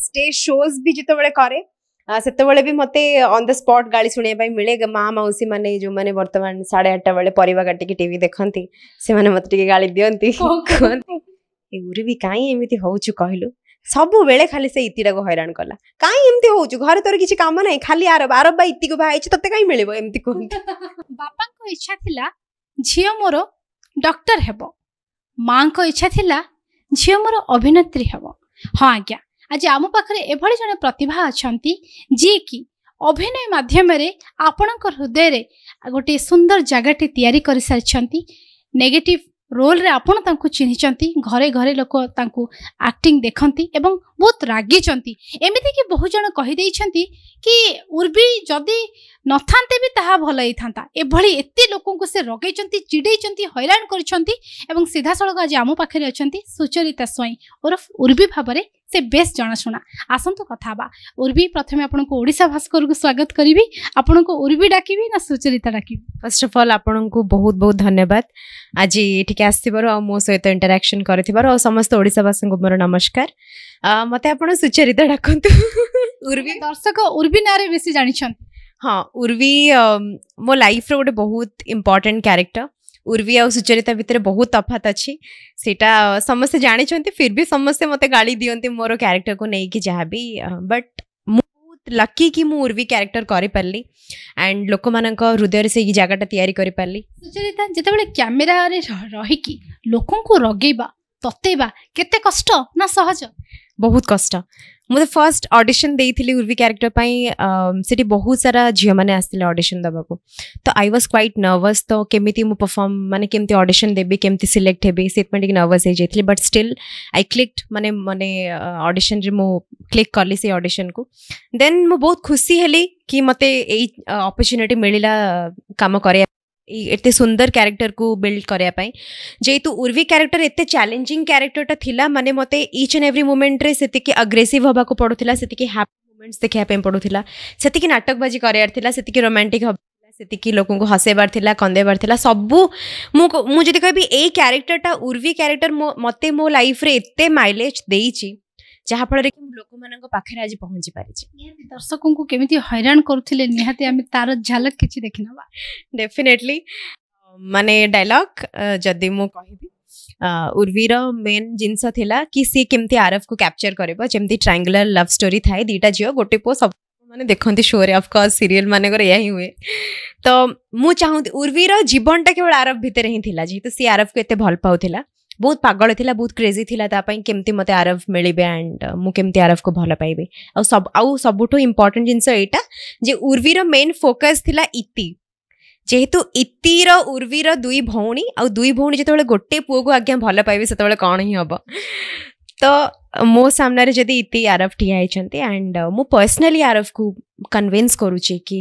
stage shows भी जितने कै ସେତେବେଳେ ବି ମୋତେ ଅନ୍ ଦ ସ୍ପଟ୍ ଗାଳି ଶୁଣିବା ପାଇଁ ମିଳେ ମା ମାଉସୀ ମାନେ ଯେଉଁମାନେ ବର୍ତ୍ତମାନ ସାଢ଼େ ଆଠଟା ବେଳେ ପରିବା କାଟିକି ଟିଭି ଦେଖନ୍ତି ସେମାନେ ମୋତେ ଟିକେ ଗାଳି ଦିଅନ୍ତି କୁହନ୍ତି ଏଗୁରି ବି କାହିଁ ଏମିତି ହଉଛୁ କହିଲୁ ସବୁବେଳେ ଖାଲି ସେ ଇତିଟାକୁ ହଇରାଣ କଲା କାହିଁ ଏମିତି ହଉଛୁ ଘରେ ତୋର କିଛି କାମ ନାହିଁ ଖାଲି ଆରବ ଆରବ ବା ଇତିକୁ ବାହା ହେଇଛି ତତେ କାହିଁ ମିଳିବ ଏମିତି କୁହନ୍ତି ବାପାଙ୍କ ଇଚ୍ଛା ଥିଲା ଝିଅ ମୋର ଡକ୍ଟର ହେବ ମାଙ୍କ ଇଚ୍ଛା ଥିଲା ଝିଅ ମୋର ଅଭିନେତ୍ରୀ ହେବ ହଁ ଆଜ୍ଞା ଆଜି ଆମ ପାଖରେ ଏଭଳି ଜଣେ ପ୍ରତିଭା ଅଛନ୍ତି ଯିଏକି ଅଭିନୟ ମାଧ୍ୟମରେ ଆପଣଙ୍କ ହୃଦୟରେ ଗୋଟିଏ ସୁନ୍ଦର ଜାଗାଟି ତିଆରି କରିସାରିଛନ୍ତି ନେଗେଟିଭ୍ ରୋଲ୍ରେ ଆପଣ ତାଙ୍କୁ ଚିହ୍ନିଛନ୍ତି ଘରେ ଘରେ ଲୋକ ତାଙ୍କୁ ଆକ୍ଟିଂ ଦେଖନ୍ତି ଏବଂ ବହୁତ ରାଗିଛନ୍ତି ଏମିତିକି ବହୁ ଜଣ କହିଦେଇଛନ୍ତି କି ଉର୍ବି ଯଦି ନଥାନ୍ତେ ବି ତାହା ଭଲ ହେଇଥାନ୍ତା ଏଭଳି ଏତେ ଲୋକଙ୍କୁ ସେ ରଗେଇଛନ୍ତି ଚିଡ଼େଇଛନ୍ତି ହଇରାଣ କରିଛନ୍ତି ଏବଂ ସିଧାସଳଖ ଆଜି ଆମ ପାଖରେ ଅଛନ୍ତି ସୁଚରିତା ସ୍ୱାଇଁ ଓରଫ ଉର୍ବି ଭାବରେ ସେ ବେଶ୍ ଜଣାଶୁଣା ଆସନ୍ତୁ କଥା ହେବା ଉର୍ବି ପ୍ରଥମେ ଆପଣଙ୍କୁ ଓଡ଼ିଶା ଭାସ୍କରକୁ ସ୍ୱାଗତ କରିବି ଆପଣଙ୍କୁ ଉର୍ବି ଡାକିବି ନା ସୁଚରିତା ଡାକିବି ଫାର୍ଷ୍ଟ ଅଫ୍ ଅଲ୍ ଆପଣଙ୍କୁ ବହୁତ ବହୁତ ଧନ୍ୟବାଦ ଆଜି ଏଠିକି ଆସିଥିବାରୁ ଆଉ ମୋ ସହିତ ଇଣ୍ଟରାକ୍ସନ୍ କରିଥିବାରୁ ଆଉ ସମସ୍ତ ଓଡ଼ିଶାବାସୀଙ୍କୁ ମୋର ନମସ୍କାର ମୋତେ ଆପଣ ସୁଚରିତା ଡାକନ୍ତୁ ଉର୍ବି ଦର୍ଶକ ଉର୍ବି ନାଁରେ ବେଶୀ ଜାଣିଛନ୍ତି ହଁ ଉର୍ବି ମୋ ଲାଇଫ୍ର ଗୋଟେ ବହୁତ ଇମ୍ପର୍ଟାଣ୍ଟ କ୍ୟାରେକ୍ଟର उर्वी आ सुचरिता भितर बहुत तफात अच्छी से समस्त जानते फिर भी समस्ते मत गाड़ी दिखते मोर क्यारेक्टर को लेकिन जहाँ भी बट बहुत लकी कि मुर्वी क्यारेक्टर करी एंड लोक मान हृदय से जगह तैयारी सुचरिता जो क्यमेरा रही लोक रगेबा ततेबा कष्ट ना सहज बहुत कष्ट मुझे फर्स्ट ऑडिशन दे थी उर्वी क्यारेक्टर पर बहुत सारा झील मैंने आसते ऑडिशन दबा तो आई वाज क्वाइट नर्वस तो केमी मुझ परफर्म मैंने केमती ऑडिशन देवी केमती सिलेक्ट हे से नर्वस हो बट स्टिल आई क्लिक्ड मैंने मैंने अडिशन मुझे क्लिक कली से अडिशन को देन मुझ बहुत खुशी है कि मत यही मिलला कम कर ଏତେ ସୁନ୍ଦର କ୍ୟାରେକ୍ଟରକୁ ବିଲ୍ଡ କରିବା ପାଇଁ ଯେହେତୁ ଉର୍ବି କ୍ୟାରେକ୍ଟର ଏତେ ଚ୍ୟାଲେଞ୍ଜିଂ କ୍ୟାରେକ୍ଟରଟା ଥିଲା ମାନେ ମୋତେ ଇଚ୍ ଆଣ୍ଡ ଏଭ୍ରି ମୁମେଣ୍ଟରେ ସେତିକି ଅଗ୍ରେସିଭ୍ ହେବାକୁ ପଡ଼ୁଥିଲା ସେତିକି ହ୍ୟାପି ମୁମେଣ୍ଟସ୍ ଦେଖିବା ପାଇଁ ପଡ଼ୁଥିଲା ସେତିକି ନାଟକବାଜି କରିବାର ଥିଲା ସେତିକି ରୋମାଣ୍ଟିକ୍ ହେବାର ସେତିକି ଲୋକଙ୍କୁ ହସେଇବାର ଥିଲା କନ୍ଦେଇବାର ଥିଲା ସବୁ ମୁଁ ମୁଁ ଯଦି କହିବି ଏଇ କ୍ୟାରେକ୍ଟରଟା ଉର୍ବି କ୍ୟାରେକ୍ଟର ମୋ ମୋତେ ମୋ ଲାଇଫ୍ରେ ଏତେ ମାଇଲେଜ୍ ଦେଇଛି ଯାହାଫଳରେ କି ମୁଁ ଲୋକମାନଙ୍କ ପାଖରେ ଆଜି ପହଞ୍ଚି ପାରିଛି ଦର୍ଶକଙ୍କୁ କେମିତି ହଇରାଣ କରୁଥିଲେ ନିହାତି ଆମେ ତାର ଝାଲକ କିଛି ଦେଖିନେବା ଡେଫିନେଟଲି ମାନେ ଡାଇଲଗ୍ ଯଦି ମୁଁ କହିବି ଉର୍ବିର ମେନ୍ ଜିନିଷ ଥିଲା କି ସିଏ କେମିତି ଆରଫକୁ କ୍ୟାପଚର କରିବ ଯେମିତି ଟ୍ରାଙ୍ଗେଲାର ଲଭ୍ ଷ୍ଟୋରୀ ଥାଏ ଦୁଇଟା ଝିଅ ଗୋଟେ ପୁଅ ସବୁ ମାନେ ଦେଖନ୍ତି ଶୋରେ ଅଫକୋର୍ସ ସିରିଏଲ ମାନଙ୍କର ଏହା ହିଁ ହୁଏ ତ ମୁଁ ଚାହୁଁଛି ଉର୍ବିର ଜୀବନଟା କେବଳ ଆରବ ଭିତରେ ହିଁ ଥିଲା ଯେହେତୁ ସିଏ ଆରଫକୁ ଏତେ ଭଲ ପାଉଥିଲା ବହୁତ ପାଗଳ ଥିଲା ବହୁତ କ୍ରେଜି ଥିଲା ତା ପାଇଁ କେମିତି ମୋତେ ଆରବ ମିଳିବେ ଆଣ୍ଡ ମୁଁ କେମିତି ଆରବକୁ ଭଲ ପାଇବି ଆଉ ସବୁ ଆଉ ସବୁଠୁ ଇମ୍ପର୍ଟାଣ୍ଟ ଜିନିଷ ଏଇଟା ଯେ ଉର୍ବିର ମେନ୍ ଫୋକସ୍ ଥିଲା ଇତି ଯେହେତୁ ଇତିର ଉର୍ବିର ଦୁଇ ଭଉଣୀ ଆଉ ଦୁଇ ଭଉଣୀ ଯେତେବେଳେ ଗୋଟେ ପୁଅକୁ ଆଜ୍ଞା ଭଲ ପାଇବେ ସେତେବେଳେ କ'ଣ ହିଁ ହେବ ତ ମୋ ସାମ୍ନାରେ ଯଦି ଇତି ଆରବ ଠିଆ ହେଇଛନ୍ତି ଆଣ୍ଡ ମୁଁ ପର୍ସନାଲି ଆରବକୁ କନଭିନ୍ସ କରୁଛି କି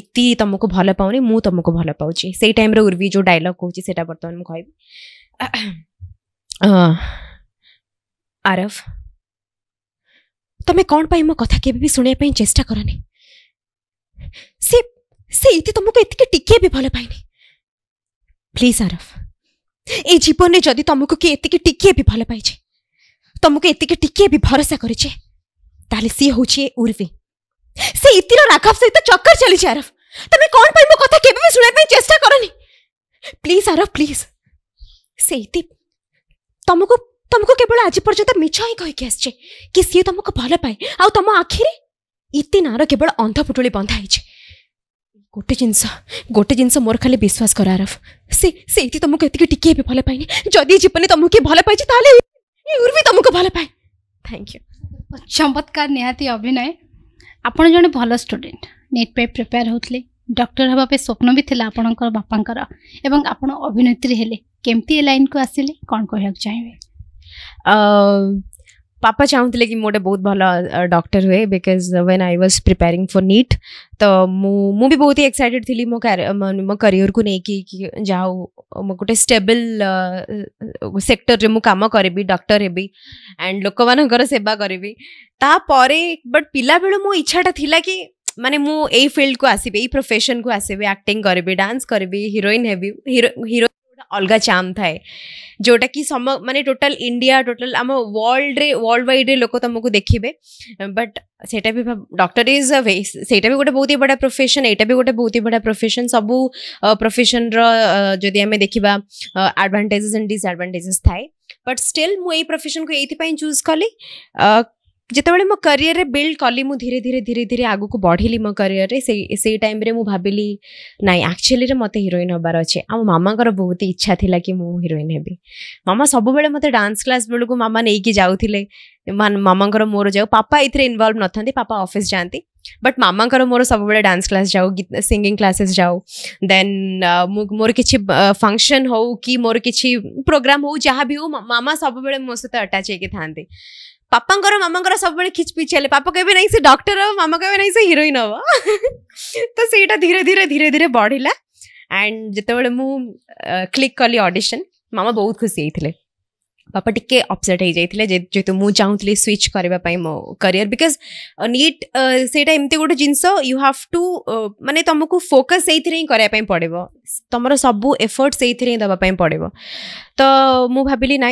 ଇତି ତମକୁ ଭଲ ପାଉନି ମୁଁ ତମକୁ ଭଲ ପାଉଛି ସେଇ ଟାଇମ୍ରେ ଉର୍ବି ଯେଉଁ ଡାଇଲଗ୍ କହୁଛି ସେଇଟା ବର୍ତ୍ତମାନ ମୁଁ କହିବି Uh, ଆରବ ତମେ କ'ଣ ପାଇଁ ମୋ କଥା କେବେ ବି ଶୁଣିବା ପାଇଁ ଚେଷ୍ଟା କରନି ସେ ସେ ଏତେ ତମକୁ ଏତିକି ଟିକିଏ ବି ଭଲ ପାଏନି ପ୍ଲିଜ୍ ଆରବ ଏ ଜୀବନରେ ଯଦି ତମକୁ କିଏ ଏତିକି ଟିକିଏ ବି ଭଲ ପାଇଛି ତମକୁ ଏତିକି ଟିକିଏ ବି ଭରସା କରିଛେ ତାହେଲେ ସିଏ ହେଉଛି ଏ ଉର୍ବି ସେ ଇତିର ରାଘବ ସହିତ ଚକର ଚାଲିଛି ଆରବ ତମେ କ'ଣ ପାଇଁ ମୋ କଥା କେବେ ବି ଶୁଣିବା ପାଇଁ ଚେଷ୍ଟା କରନି ପ୍ଲିଜ୍ ଆରବ ପ୍ଲିଜ୍ ସେ ତମକୁ ତମକୁ କେବଳ ଆଜି ପର୍ଯ୍ୟନ୍ତ ମିଛ ହିଁ କହିକି ଆସିଛେ କି ସିଏ ତମକୁ ଭଲ ପାଏ ଆଉ ତମ ଆଖିରେ ଇତି ନାଁର କେବଳ ଅନ୍ଧ ପୁଟୁଳି ବନ୍ଧା ହେଇଛି ଗୋଟେ ଜିନିଷ ଗୋଟେ ଜିନିଷ ମୋର ଖାଲି ବିଶ୍ୱାସ କର ଆରଫ ସେ ସେ ଇତି ତମକୁ ଏତିକି ଟିକିଏ ବି ଭଲ ପାଏନି ଯଦି ଜୀବନରେ ତମକୁ କିଏ ଭଲ ପାଇଛି ତାହେଲେ ବି ତମକୁ ଭଲ ପାଏ ଥ୍ୟାଙ୍କ ୟୁ ଚମତ୍କାର ନିହାତି ଅଭିନୟ ଆପଣ ଜଣେ ଭଲ ଷ୍ଟୁଡେଣ୍ଟ ନିଟ୍ ପାଇଁ ପ୍ରିପେୟାର ହେଉଥିଲେ ଡକ୍ଟର हाँ स्वप्न भी थी ଥିଲା ଆପଣଙ୍କର ବାପାଙ୍କର ଏବଂ ଆପଣ ଅଭିନେତ୍ରୀ ହେଲେ କେମିତି ଏ ଲାଇନ୍କୁ ଆସିଲେ କ'ଣ କହିବାକୁ पापा चाहूँले कि मुझे बहुत भल डक्टर हुए because when I was preparing for NEET तो मु भी बहुत ही एक्साइटेड थी मो मो करियर को लेकिन जाओ गोटे स्टेबल सेक्टर में कम करी डक्टर हेबी एंड लोक मान सेवा करी तापर बट पिला बेलू मो इच्छाटा थी कि ମାନେ ମୁଁ ଏଇ ଫିଲ୍ଡକୁ ଆସିବି ଏଇ ପ୍ରଫେସନକୁ ଆସିବି ଆକ୍ଟିଂ କରିବି ଡ୍ୟାନ୍ସ କରିବି ହିରୋଇନ୍ ହେବି ହିରୋ ହିରୋ ଅଲଗା ଚାମ୍ ଥାଏ ଯେଉଁଟାକି ସମ ମାନେ ଟୋଟାଲ ଇଣ୍ଡିଆ ଟୋଟାଲ ଆମ ୱାର୍ଲଡ଼ରେ ୱାର୍ଲଡ ୱାଇଡ଼ରେ ଲୋକ ତୁମକୁ ଦେଖିବେ ବଟ୍ ସେଇଟା ବି ଡକ୍ଟର ଇଜ୍ ଅଏ ସେଇଟା ବି ଗୋଟେ ବହୁତ ହି ବଡ଼ ପ୍ରଫେସନ୍ ଏଇଟା ବି ଗୋଟେ ବହୁତ ହି ବଡ଼ ପ୍ରଫେସନ୍ ସବୁ ପ୍ରଫେସନ୍ର ଯଦି ଆମେ ଦେଖିବା ଆଡ଼ଭାଣ୍ଟେଜେସ୍ ଆଣ୍ଡ ଡିସ୍ଆଡ଼ଭାଣ୍ଟେଜେସ୍ ଥାଏ ବଟ୍ ଷ୍ଟିଲ୍ ମୁଁ ଏଇ ପ୍ରଫେସନ୍କୁ ଏଇଥିପାଇଁ ଚୁଜ୍ କଲି ଯେତେବେଳେ ମୋ କରିୟରରେ ବିଲ୍ଡ କଲି ମୁଁ ଧୀରେ ଧୀରେ ଧୀରେ ଧୀରେ ଆଗକୁ ବଢ଼ିଲି ମୋ କରିୟରରେ ସେଇ ସେଇ ଟାଇମ୍ରେ ମୁଁ ଭାବିଲି ନାଇଁ ଆକ୍ଚୁଆଲିରେ ମୋତେ ହିରୋଇନ୍ ହେବାର ଅଛି ଆମ ମାମାଙ୍କର ବହୁତ ଇଚ୍ଛା ଥିଲା କି ମୁଁ ହିରୋଇନ୍ ହେବି ମାମା ସବୁବେଳେ ମୋତେ ଡାନ୍ସ କ୍ଲାସ୍ ବେଳକୁ ମାମା ନେଇକି ଯାଉଥିଲେ ମାମାଙ୍କର ମୋର ଯାଉ ପାପା ଏଥିରେ ଇନଭଲ୍ଭ ନଥାନ୍ତି ପାପା ଅଫିସ୍ ଯାଆନ୍ତି ବଟ୍ ମାମାଙ୍କର ମୋର ସବୁବେଳେ ଡାନ୍ସ କ୍ଲାସ୍ ଯାଉ ସିଙ୍ଗିଂ କ୍ଲାସେସ୍ ଯାଉ ଦେନ୍ ମୁଁ ମୋର କିଛି ଫଙ୍କସନ୍ ହଉ କି ମୋର କିଛି ପ୍ରୋଗ୍ରାମ୍ ହଉ ଯାହା ବି ହଉ ମାମା ସବୁବେଳେ ମୋ ସହିତ ଆଟାଚ୍ ହେଇକି ଥାନ୍ତି ପାପାଙ୍କର ମାମାଙ୍କର ସବୁବେଳେ ଖିଚପିଚ ହେଲେ ପାପା କେବେ ନାହିଁ ସେ ଡକ୍ଟର ହେବ ମାମା କେବେ ନାହିଁ ସେ ହିରୋଇନ୍ ହେବ ତ ସେଇଟା ଧୀରେ ଧୀରେ ଧୀରେ ଧୀରେ ବଢ଼ିଲା ଆଣ୍ଡ ଯେତେବେଳେ ମୁଁ କ୍ଲିକ୍ କଲି ଅଡିସନ୍ ମାମା ବହୁତ ଖୁସି ହେଇଥିଲେ बापा टी अबसेट हो जाते जेहेतु मुझे चाहूली स्विच करने मो कर बिकज नीट से एमती गोटे जिनस यू हाव टू मानते तुमको फोकस से ही करवाई पड़े तुम सब एफर्ट से ही देवाई पड़े तो मुझे भाविली ना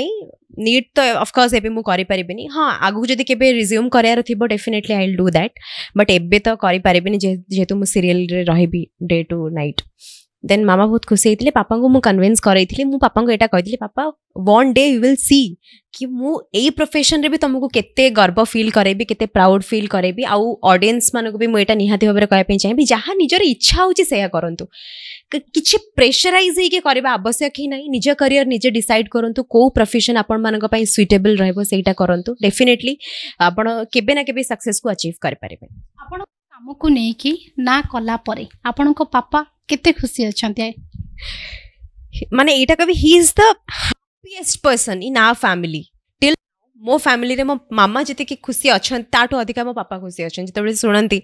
नीट तो अफकोर्स ए कर हाँ आगे जदि के रिज्यूम करार definitely I will do that but एबे तो करें जेहेतु सीरीयल रही डे टू नाइट ଦେନ୍ ମାମା ବହୁତ ଖୁସି ହେଇଥିଲେ ପାପାଙ୍କୁ ମୁଁ କନଭିନ୍ସ କରେଇଥିଲି ମୁଁ ପାପାଙ୍କୁ ଏଇଟା କହିଥିଲି ପାପା one day you will see କି ମୁଁ ଏଇ ପ୍ରଫେସନରେ ବି ତୁମକୁ କେତେ ଗର୍ବ ଫିଲ୍ କରେଇବି କେତେ ପ୍ରାଉଡ଼ ଫିଲ୍ କରେଇବି ଆଉ ଅଡ଼ିଏନ୍ସମାନଙ୍କୁ ବି ମୁଁ ଏଇଟା ନିହାତି ଭାବରେ କହିବା ପାଇଁ ଚାହିଁବି ଯାହା ନିଜର ଇଚ୍ଛା ହେଉଛି ସେଇଆ କରନ୍ତୁ କିଛି ପ୍ରେସରାଇଜ୍ ହେଇକି କରିବା ଆବଶ୍ୟକ ହିଁ ନାହିଁ ନିଜ କରିୟର ନିଜେ ଡିସାଇଡ଼ କରନ୍ତୁ କେଉଁ ପ୍ରଫେସନ୍ ଆପଣମାନଙ୍କ ପାଇଁ ସୁଇଟେବଲ୍ ରହିବ ସେଇଟା କରନ୍ତୁ ଡେଫିନେଟଲି ଆପଣ କେବେ ନା କେବେ ସକ୍ସେସ୍କୁ ଆଚିଭ୍ କରିପାରିବେ ଆପଣ କାମକୁ ନେଇକି ନା କଲା ପରେ ଆପଣଙ୍କ ପାପା केते खुशी अछंती माने एटा कभी he is the happiest person in our family मो फैमिली रे मो मामा जितने खुशी अच्छा ताटू अधिक मो पापा खुशी अच्छा जो शुणी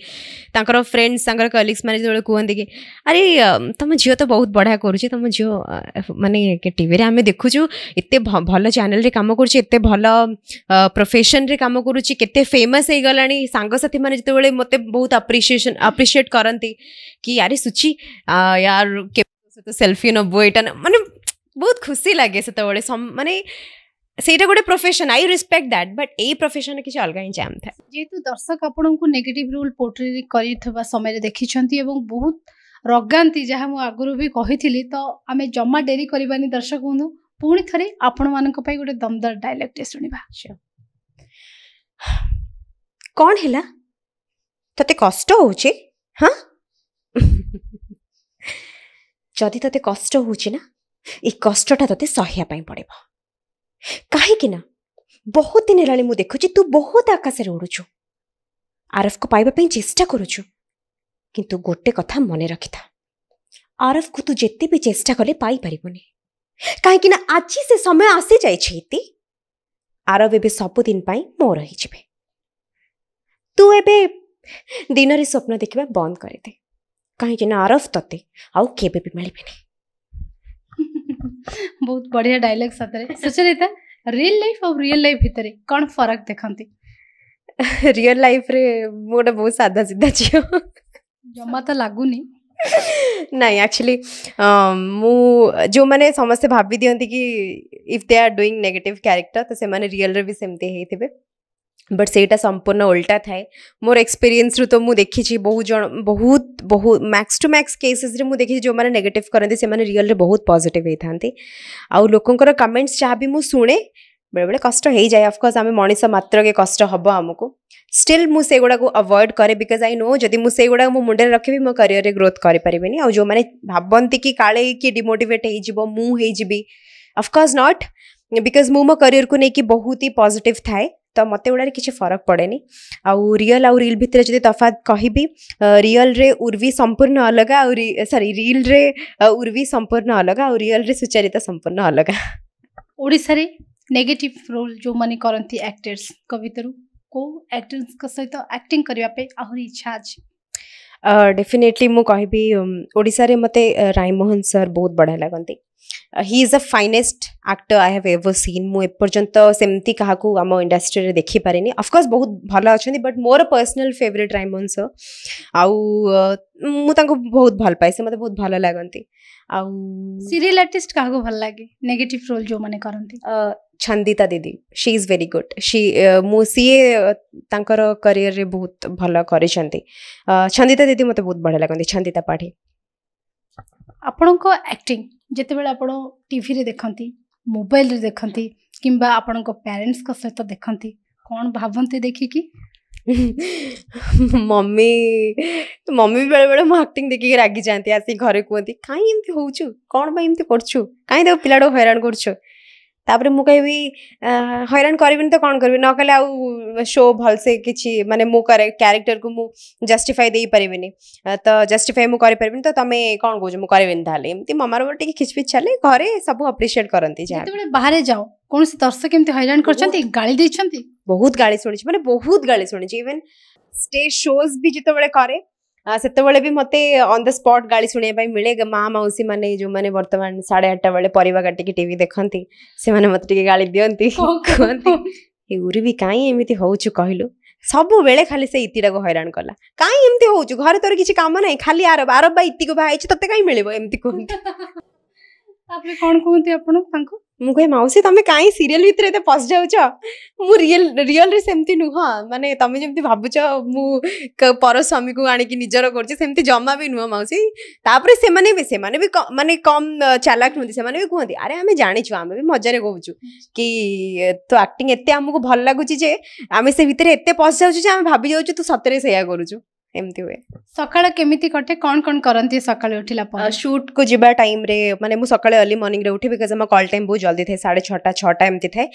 फ्रेंड्स कलिग्स मैंने जो कहते कि अरे तुम झील तो बहुत बढ़िया करुच तुम झील मानने टी आम देखुचु ये भल चेल कम करते भल प्रफेसन कम करते फेमस हो गला सांगसाथी मैंने जिते मत बहुत आप्रिसीएसन आप्रिसीएट करती कि यार सुचि यार सेल्फी नबू ये मानते बहुत खुशी लगे से मानते ସେଇଟା ଗୋଟେ profession I respect that but ଏଇ ପ୍ରଫେସନ୍ରେ କିଛି ଅଲଗା ହିଁ ଜାମ୍ ଥାଏ ଯେହେତୁ ଦର୍ଶକ ଆପଣଙ୍କୁ ନେଗେଟିଭ୍ ରୋଲ୍ ପୋର୍ଟ୍ରେ କରିଥିବା ସମୟରେ ଦେଖିଛନ୍ତି ଏବଂ ବହୁତ ରଗାନ୍ତି ଯାହା ମୁଁ ଆଗରୁ ବି କହିଥିଲି ତ ଆମେ ଜମା ଡେରି କରିବାନି ଦର୍ଶକ ବନ୍ଧୁ ପୁଣି ଥରେ ଆପଣମାନଙ୍କ ପାଇଁ ଗୋଟେ ଦମଦାର ଡାଇଲଗ୍ଟେ ଶୁଣିବା କ'ଣ ହେଲା ତତେ କଷ୍ଟ ହେଉଛି ହଁ ଯଦି ତତେ କଷ୍ଟ ହେଉଛି ନା ଏଇ କଷ୍ଟଟା ତତେ ସହିବା ପାଇଁ ପଡ଼ିବ କାହିଁକି ନା ବହୁତ ଦିନ ହେଲାଣି ମୁଁ ଦେଖୁଛି ତୁ ବହୁତ ଆକାଶରେ ଉଡ଼ୁଛୁ ଆରଫକୁ ପାଇବା ପାଇଁ ଚେଷ୍ଟା କରୁଛୁ କିନ୍ତୁ ଗୋଟେ କଥା ମନେ ରଖିଥା ଆରଫକୁ ତୁ ଯେତେ ବି ଚେଷ୍ଟା କଲେ ପାଇପାରିବୁନି କାହିଁକିନା ଆଜି ସେ ସମୟ ଆସିଯାଇଛି ଇତି ଆରବ ଏବେ ସବୁଦିନ ପାଇଁ ମୋ ରହିଯିବେ ତୁ ଏବେ ଦିନରେ ସ୍ୱପ୍ନ ଦେଖିବା ବନ୍ଦ କରିଦେ କାହିଁକିନା ଆରଫ ତତେ ଆଉ କେବେ ବି ମିଳିବେନି बहुत बढ़िया डायलग सतरे सुचरिता रियल लाइफ और रियल लाइफ भितरे कौन फरक देखंती रियल लाइफ रे मोटा बहुत सादा सीधा छियो जमा तो लागुनी नाई एक्चुअली मु जो माने समस्त भाबी दियंती कि if they are doing negative character तो से रियल रे भी सेमते हेथिबे बट से संपूर्ण ओल्टा था मोर एक्सपीरियंस रु तो मुझे देखी बहुत जन बहुत बहुत मैक्स टू मैक्स केसेस मुझे देखी जो मैंने नेगेटिव करते से माने रियल बहुत पजिट होती आकंर कमेंट्स जहाँ भी मुझे शुणे बेले बेले कष्ट हो जाए अफकोर्स आम मनीष मात्र के कष्ट हम आमको स्टिल मुझे को अवॉइड करे बिकज आई नो जदि मुझे मो मुंडे रखी मो करियर ग्रोथ कर पार्बिनी करें जो मैंने भावती कि काले कि डिमोटेट होफकोर्स नट बिकज मु मो करियर को लेकिन बहुत ही पजिट थाए तो मत गुड़ा कि फरक पड़े आयल आउ रिल भितर जो तफात कह रियल रे उर्वी संपूर्ण अलग आ सरी रिल रे उर्वी संपूर्ण अलग आ रियल रे सुचारिता संपूर्ण अलग ओडे नेगेटिव रोल जो मैंने करती एक्टर्स भितर कौ एक्टर्स सहित आक्टिंग करने आहरी इच्छा अच्छे डेफिनेटली मुझे कहबी मत रईमोहन सर बहुत बढ़िया लगती he is the finest actor I have ever seen ମୁଁ ଏପର୍ଯ୍ୟନ୍ତ ସେମିତି କାହାକୁ ଆମ ଇଣ୍ଡଷ୍ଟ୍ରିରେ ଦେଖିପାରିନି ଅଫକୋର୍ସ ବହୁତ ଭଲ ଅଛନ୍ତି ବଟ୍ ମୋର ପର୍ସନାଲ୍ ଫେଭରେଟ୍ ରାଇମନ୍ ସର୍ ଆଉ ମୁଁ ତାଙ୍କୁ ବହୁତ ଭଲ ପାଏ ସେ ମୋତେ ବହୁତ ଭଲ ଲାଗନ୍ତି ଆଉ ସିରିଏଲ୍ ଆର୍ଟିଷ୍ଟ କାହାକୁ ଭଲ ଲାଗେ ନେଗେଟିଭ୍ ରୋଲ୍ ଯେଉଁମାନେ କରନ୍ତି ଛନ୍ଦିତା ଦିଦି she is very good she ମୁଁ ସିଏ ତାଙ୍କର କରିୟର୍ରେ ବହୁତ ଭଲ କରିଛନ୍ତି ଛନ୍ଦିତା ଦିଦି ମୋତେ ବହୁତ ବଢ଼ିଆ ଲାଗନ୍ତି ଛନ୍ଦିତା ପାଢ଼ୀ ଆପଣଙ୍କ ଆକ୍ଟିଂ ଯେତେବେଳେ ଆପଣ ଟିଭିରେ ଦେଖନ୍ତି ମୋବାଇଲରେ ଦେଖନ୍ତି କିମ୍ବା ଆପଣଙ୍କ ପ୍ୟାରେଣ୍ଟସ୍ଙ୍କ ସହିତ ଦେଖନ୍ତି କ'ଣ ଭାବନ୍ତି ଦେଖିକି ମମି ମମି ବେଳେବେଳେ ମୋ ଆକ୍ଟିଂ ଦେଖିକି ରାଗିଯାଆନ୍ତି ଆସିକି ଘରେ କୁହନ୍ତି କାହିଁ ଏମିତି ହେଉଛୁ କ'ଣ ପାଇଁ ଏମିତି କରୁଛୁ କାହିଁ ତାକୁ ପିଲାଟାକୁ ହଇରାଣ କରୁଛୁ तापर मु कह हईरा करें तो कौन करी न कह शो भलसे कि मानते मो क्यारेक्टर को जस्टिफाई दे पारे तो जस्टिफाई मुझे तो तुम कौन कौज मुझे ममार मोर खिचपिच चले घर सब अप्रिसीएट करते बाहर जाओ कौन दर्शक हईरा कर बहुत गाड़ी शुणी मैंने बहुत गाड़ी शुणी इवेन स्टेज सोज भी जिते कैसे ସେତେବେଳେ ବି ମୋତେ ଅନ୍ ଦ ସ୍ପଟ୍ ଗାଳି ଶୁଣିବା ପାଇଁ ମିଳେ ମା ମାଉସୀ ମାନେ ଯେଉଁମାନେ ବର୍ତ୍ତମାନ ସାଢେ ଆଠଟା ବେଳେ ପରିବା କାଟିକି ଟିଭି ଦେଖନ୍ତି ସେମାନେ ମୋତେ ଟିକେ ଗାଳି ଦିଅନ୍ତି କୁହନ୍ତି ଏଗୁରି ବି କାହିଁ ଏମିତି ହଉଛୁ କହିଲୁ ସବୁବେଳେ ଖାଲି ସେ ଇତିଟାକୁ ହଇରାଣ କଲା କାଇଁ ଏମିତି ହଉଛୁ ଘରେ ତୋର କିଛି କାମ ନାହିଁ ଖାଲି ଆରବ ଆରବ ବା ଇତିକୁ ବାହା ହେଇଛି ତତେ କାଇଁ ମିଳିବ ଏମିତି କୁହନ୍ତି ତାପରେ କ'ଣ କୁହନ୍ତି ଆପଣ ତାଙ୍କୁ ମୁଁ କହେ ମାଉସୀ ତମେ କାଇଁ ସିରିଏଲ ଭିତରେ ଏତେ ପଶିଯାଉଛ ମୁଁ ରିଏଲ ରିଏଲରେ ସେମିତି ନୁହଁ ମାନେ ତମେ ଯେମିତି ଭାବୁଛ ମୁଁ ପର ସ୍ୱାମୀକୁ ଆଣିକି ନିଜର କରୁଛି ସେମିତି ଜମା ବି ନୁହଁ ମାଉସୀ ତାପରେ ସେମାନେ ବି ସେମାନେ ବି ମାନେ କମ୍ ଚାଲାକ ନୁହନ୍ତି ସେମାନେ ବି କୁହନ୍ତି ଆରେ ଆମେ ଜାଣିଛୁ ଆମେ ବି ମଜାରେ କହୁଛୁ କି ତୋ ଆକ୍ଟିଂ ଏତେ ଆମକୁ ଭଲ ଲାଗୁଛି ଯେ ଆମେ ସେ ଭିତରେ ଏତେ ପଶିଯାଉଛୁ ଯେ ଆମେ ଭାବିଯାଉଛୁ ତୁ ସତରେ ସେଇଆ କରୁଛୁ ଏମିତି ହୁଏ ସକାଳ କେମିତି କଟେ କ'ଣ କ'ଣ କରନ୍ତି ସକାଳେ ଉଠିଲା ପରେ ସୁଟ୍କୁ ଯିବା ଟାଇମ୍ରେ ମାନେ ମୁଁ ସକାଳେ ଅର୍ଲି ମର୍ଣ୍ଣିଂରେ ଉଠେ ବିକଜ୍ ଆମ କଲ୍ ଟାଇମ୍ ବହୁତ ଜଲ୍ଦି ଥାଏ ସାଢ଼େ ଛଅଟା ଛଅଟା ଏମିତି ଥାଏ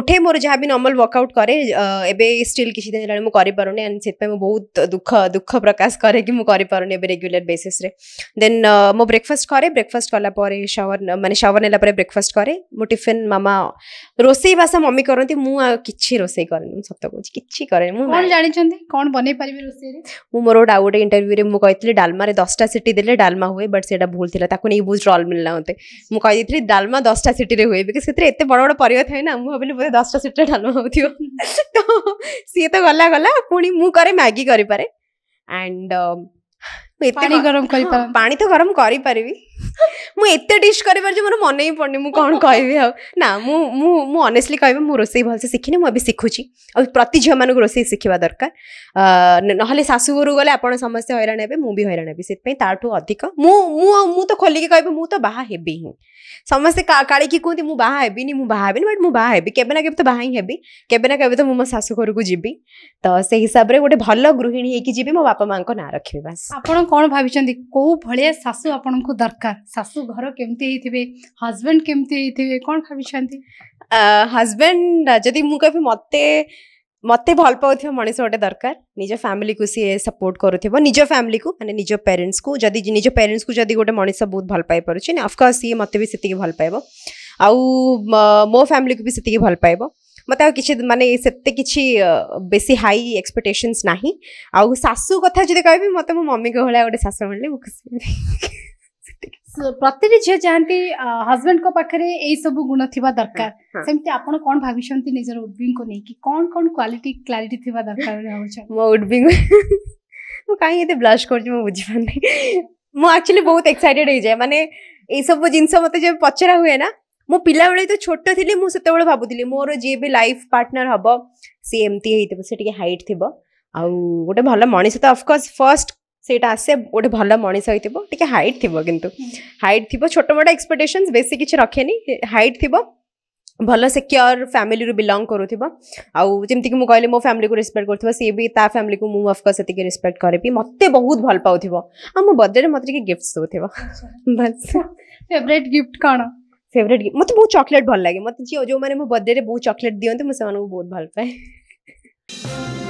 ଉଠେ ମୋର ଯାହା ବି ନର୍ମାଲ୍ ୱାର୍କଆଉଟ୍ କରେ ଏବେ ଷ୍ଟିଲ୍ କିଛି ଦିନ ହେଲାଣି ମୁଁ କରିପାରୁନି ଆଣ୍ଡ ସେଥିପାଇଁ ମୁଁ ବହୁତ ଦୁଃଖ ଦୁଃଖ ପ୍ରକାଶ କରେ କି ମୁଁ କରିପାରୁନି ଏବେ ରେଗୁଲାର ବେସିସ୍ରେ ଦେନ୍ ମୁଁ ବ୍ରେକଫାଷ୍ଟ କରେ ବ୍ରେକଫାଷ୍ଟ କଲା ପରେ ସାୱାର ମାନେ ସାୱାର ନେଲା ପରେ ବ୍ରେକଫାଷ୍ଟ କରେ ମୁଁ ଟିଫିନ୍ ମାମା ରୋଷେଇ ବାସ ମମି କରନ୍ତି ମୁଁ ଆଉ କିଛି ରୋଷେଇ କରେନି ମୁଁ ସତ କହୁଛି କିଛି କରେନି ମୁଁ କ'ଣ ଜାଣିଛନ୍ତି କ'ଣ ବନେଇ ପାରିବି ରୋଷେଇରେ ମୁଁ মোর গোটে ইন্টরভিউরে মু কইতিলি ডালমারে 10টা সিটি দিলে ডালমা হুয়ে বাট সেটা ভুল থিলা তাকু নেই বহুত ট্রল মিললা হতে মু কই দিতিলি ডালমা 10টা সিটি রে হুয়ে বিকজ সেতরে এতে বড় বড় পরিবা থাকে না মু ভাবিলি বোধে 10টা সিটি রে ডালমা হউতিও তো সিয়ে তো গলা গলা পুনি মু করে ম্যাগি করি পারে এন্ড পানি গরম করি পানি তো গরম করি পারিবি मुझे डिश कर मन मन ही पड़े मुझे कौन कह ना मुनेस्टली कह मु रोसे भलसे शिखी मुझे शिखुची प्रति झील मानक रोसे शिखा दरकार ना शाशुघर गले आपड़ समस्ते हईराण हे मुझे हईराण हे से अधिक तो खोलिक कह तो बाहि ही समस्ते काड़ी कहते हैं बाहन बट मुझे केवे ना के तो बाहि हेबी केवे ना के मो शाशुघर को जी तो से हिसाब से गोटे भल गृहिणी होगी जी मो बापा माँ का ना रखी बस आप कौन भाई कौ भाया शाशु आपन दरकार शाशु घर केमती हजबैंड केमती कौन भाई हजबैंड जी मुझे मत मत भल पाऊ मनीष गोटे दरकार निज फैमिली को सी सपोर्ट करुव निज फैमिली को मैंने निज पेरेन्ट्स को निज पेरेन्ट्स को जदि गोटे मनीष बहुत भल पाई पार्चे ना अफकोर्स सी मत भी सेको भल पाइब आउ मो फैमिली को भी सेको भल पाइब मत कि मानते से बेस हाई एक्सपेक्टेशन ना आशु कथ जो कह मत मो मम्मी भाया गोटे शाशु मिले मुझे खुशी ପ୍ରତିଟି ଝିଅ ଚାହାନ୍ତି ହଜବେଣ୍ଡଙ୍କ ପାଖରେ ଏଇ ସବୁ ଗୁଣ ଥିବା ଦରକାର ସେମିତି ଆପଣ କଣ ଭାବିଛନ୍ତି ନିଜର ଉଡ୍ବିଙ୍କୁ ନେଇକି କଣ କଣ କ୍ୱାଲିଟି କ୍ଲାରିଟି ଥିବା ଦରକାର ଭାବୁଛନ୍ତି ମୋ ଉଡ୍ବିଙ୍ଗ ମୁଁ କାହିଁ ଏତେ ବ୍ଲସ୍ କରୁଛି ମୁଁ ବୁଝିପାରୁନି ମୁଁ ଆକ୍ଚୁଆଲି ବହୁତ ଏକ୍ସାଇଟେଡ୍ ହେଇଯାଏ ମାନେ ଏଇସବୁ ଜିନିଷ ମୋତେ ଯେବେ ପଚରା ହୁଏ ନା ମୁଁ ପିଲାବେଳେ ତ ଛୋଟ ଥିଲି ମୁଁ ସେତେବେଳେ ଭାବୁଥିଲି ମୋର ଯିଏ ବି ଲାଇଫ୍ ପାର୍ଟନର ହବ ସିଏ ଏମିତି ହେଇଥିବ ସେ ଟିକେ ହାଇଟ୍ ଥିବ ଆଉ ଗୋଟେ ଭଲ ମଣିଷ ତ ଅଫକୋର୍ସ ଫର୍ଷ୍ଟ सेटा आसे गोटे भल मणस होती हाइट थी कि हाइट थी छोटमोट एक्सपेक्टेसन बेस किसी रखे नहीं हाइट थी भल सिक्योर फैमिली रू बिलंग करमती मुझे मो फैमिली को रिस्पेक्ट कर सी भी ता फैमिली को मुझ अफकोर्स ये रिस्पेक्ट करी मत बहुत भल पा थो मो बर्थडे मतलब गिफ्ट दूर बस फेवरेट गिफ्ट कौन फेवरेट गिफ्ट मत बहुत चकोलेट भल लगे मत जो मैंने मो बर्थडे बहुत चकोलेट दिखते मुझे बहुत भल पाए